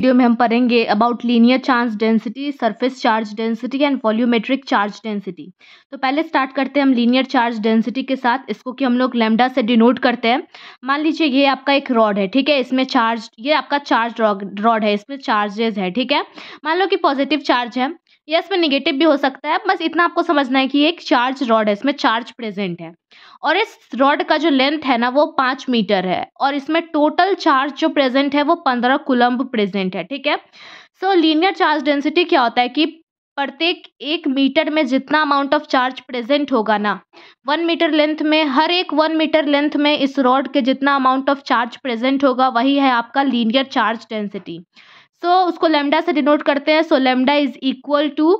video में हम पढ़ेंगे about linear charge density surface charge density and volumetric charge density तो पहले स्टार्ट करते हैं हम लीनियर चार्ज डेंसिटी के साथ इसको कि हम लोग लेमडा से डिनोट करते हैं मान लीजिए ये आपका एक रॉड है ठीक है इसमें चार्ज ये आपका चार्ज रॉड है इसमें चार्जेज है ठीक है मान लो कि पॉजिटिव चार्ज है या इसमें निगेटिव भी हो सकता है बस इतना आपको समझना है कि एक चार्ज रॉड है इसमें चार्ज प्रेजेंट है और इस रॉड का जो लेंथ है ना वो पाँच मीटर है और इसमें टोटल चार्ज जो प्रेजेंट है वो पंद्रह कुलम्ब प्रेजेंट है ठीक है सो लीनियर चार्ज डेंसिटी क्या होता है कि प्रत्येक एक मीटर में जितना अमाउंट ऑफ चार्ज प्रेजेंट होगा ना वन मीटर लेंथ में हर एक वन मीटर लेंथ में इस रॉड के जितना अमाउंट ऑफ चार्ज प्रेजेंट होगा वही है आपका linear charge density so so, उसको लेमडा से डिनोट करते हैं so lambda is equal to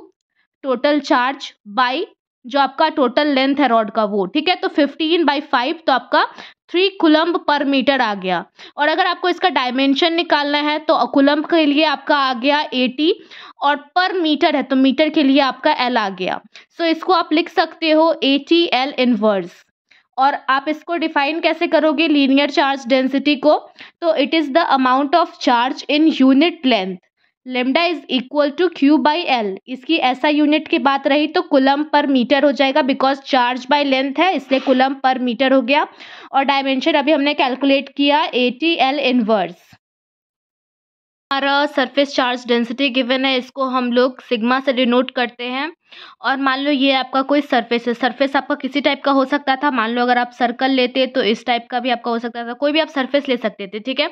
total charge by जो आपका टोटल लेंथ है रॉड का वो ठीक है तो 15 बाई फाइव तो आपका थ्री कुलम्ब पर मीटर आ गया और अगर आपको इसका डायमेंशन निकालना है तो कुलम्ब के लिए आपका आ गया 80 और पर मीटर है तो मीटर के लिए आपका एल आ गया सो so, इसको आप लिख सकते हो 80 एल इनवर्स और आप इसको डिफाइन कैसे करोगे लीनियर चार्ज डेंसिटी को तो it is the amount of charge in unit length lambda is equal to Q by L इसकी ऐसा यूनिट की बात रही तो कुलम पर मीटर हो जाएगा बिकॉज चार्ज बाय लेंथ है इसलिए कुलम पर मीटर हो गया और डायमेंशन अभी हमने कैलकुलेट किया ए टी एल इनवर्स हमारा सरफेस चार्ज डेंसिटी गिवन है इसको हम लोग सिग्मा से डिनोट करते हैं और मान लो ये आपका कोई सरफेस है सरफेस आपका किसी टाइप का हो सकता था मान लो अगर आप सर्कल लेते तो इस टाइप का भी आपका हो सकता था कोई भी आप सरफेस ले सकते थे ठीक है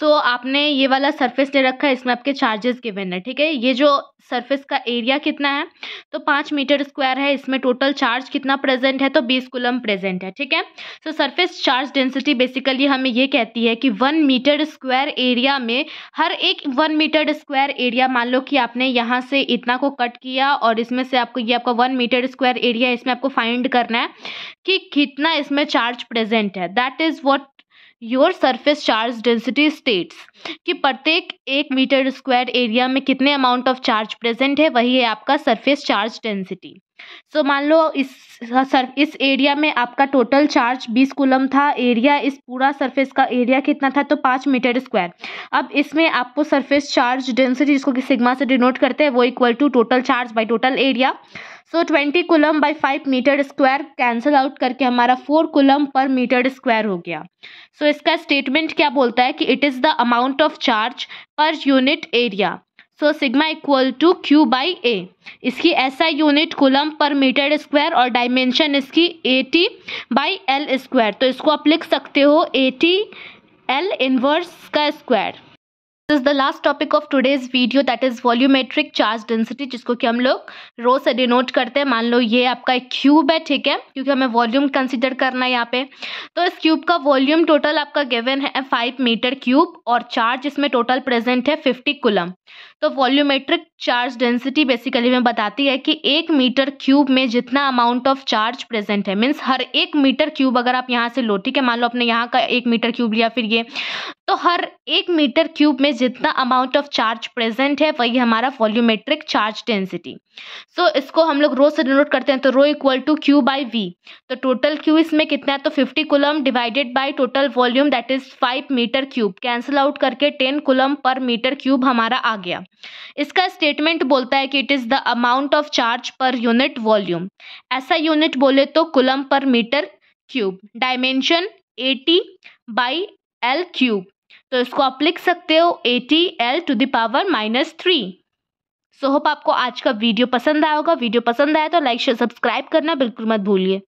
सो आपने ये वाला सरफेस ले रखा है इसमें आपके चार्जेस गिवन है ठीक है ये जो सरफेस का एरिया कितना है तो पाँच मीटर स्क्वायर है इसमें टोटल चार्ज कितना प्रेजेंट है तो बीस कुलम प्रेजेंट है ठीक है so surface charge density basically हमें ये कहती है कि वन मीटर स्क्वायर एरिया में हर एक वन मीटर स्क्वायर एरिया मान लो कि आपने यहाँ से इतना को कट किया और इसमें से आपको ये आपका वन मीटर स्क्वायर एरिया इसमें आपको फाइंड करना है कि कितना इसमें चार्ज प्रेजेंट है that is what your surface charge density states कि प्रत्येक एक मीटर स्क्वायर एरिया में कितने अमाउंट ऑफ चार्ज प्रेजेंट है वही है आपका सरफेस चार्ज डेंसिटी सो मान लो इस हाँ, सर इस एरिया में आपका टोटल चार्ज बीस कुलम था एरिया इस पूरा सरफेस का एरिया कितना था तो पाँच मीटर स्क्वायर अब इसमें आपको सरफेस चार्ज डेंसिटी जिसको कि सिग्मा से डिनोट करते हैं वो equal to total charge by total area so twenty coulomb by five metre square cancel out करके हमारा four coulomb per metre square हो गया सो so, इसका स्टेटमेंट क्या बोलता है कि it is the amount of charge per unit area so sigma equal to Q by A इसकी ऐसा unit coulomb per metre square और डायमेंशन इसकी A T by L square तो इसको आप लिख सकते हो ए टी एल इन्वर्स का square this the last topic of today's video that is volumetric charge density जिसको कि हम लोग रो से डिनोट करते हैं मान लो ये आपका एक क्यूब है ठीक है क्योंकि हमें वॉल्यूम कंसिडर करना है यहाँ पे तो इस क्यूब का वॉल्यूम टोटल आपका गिवन है फाइव मीटर क्यूब और चार्ज इसमें टोटल प्रेजेंट है फिफ्टी कुलम तो वॉल्यूमेट्रिक चार्ज डेंसिटी बेसिकली में बताती है कि एक मीटर क्यूब में जितना अमाउंट ऑफ चार्ज प्रेजेंट है मीन्स हर एक मीटर क्यूब अगर आप यहाँ से लो ठीक है मान लो आपने यहाँ का एक मीटर क्यूब लिया फिर ये तो हर एक मीटर क्यूब में जितना अमाउंट ऑफ चार्ज प्रेजेंट है वही हमारा वॉल्यूमेट्रिक चार्ज डेंसिटी सो इसको हम लोग रो से डिनोट करते हैं तो rho equal to Q by V तो टोटल क्यू इसमें कितना है तो fifty coulomb divided by total volume that is five metre cube cancel out करके ten coulomb per metre cube हमारा आ गया इसका स्टेटमेंट बोलता है कि it is the amount of charge per unit volume ऐसा यूनिट बोले तो coulomb per metre cube dimension A T by L cube तो इसको आप लिख सकते हो A T L to the power minus three so hope आपको आज का वीडियो पसंद आया होगा वीडियो पसंद आया तो लाइक शेयर सब्सक्राइब करना बिल्कुल मत भूलिए